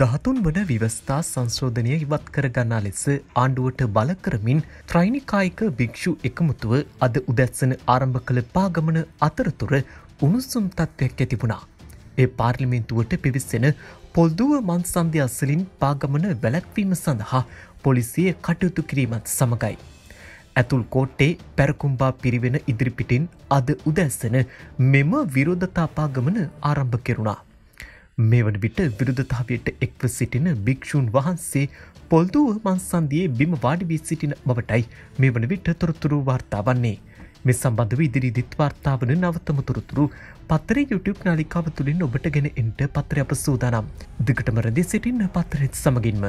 දහතුන් වන විවස්ථා සංශෝධනය ඉවත් කරගන්නා ලෙස ආණ්ඩුවට බල කරමින් ත්‍රයිනිකායික භික්‍ෂු එකමුතුව අද උදැත්සන ආරම්භ කළ පාගමන අතරතුර උණුසුම් තත්ත්වයක් ඇතිබුණා. ඒ පාර්ලිමෙන්තුවට පිවිස්සෙන පොල්දුව මන්සන්ධ්‍ය අස්සලින් පාගමන වැලැක්වීම සඳහා පොලිසිය කටයුතු කිරීමත් සමඟයි. ඇතුල් කෝට්ටේ පැරකුම්බා පිරිවෙන ඉදිරිපිටින් අද උදැස්සන මෙම විරෝධතාපාගමන ආරම්භ කෙරුණා. මේ වන විට විරුද්ධතාවයට එක්ව සිටින භික්‍ෂූන් වහන්සේ පොල්දුව මන්සන්දියේ බිම වාඩිවී සිටින බවටයි මේ වන විට තොරතුරු වාර්තා වන්නේ. මෙ සම්බඳව ඉදිරි දිත්වාර්තාාවන නවත්තම තොරතුරු පත්තරේ YouTube නාලිකාව තුළින් ඔබට ගෙන එන්ට පත්‍ර අප සූදානම්. දිගටමරදි සිටින්න පත්තරෙත් සමගින්ම.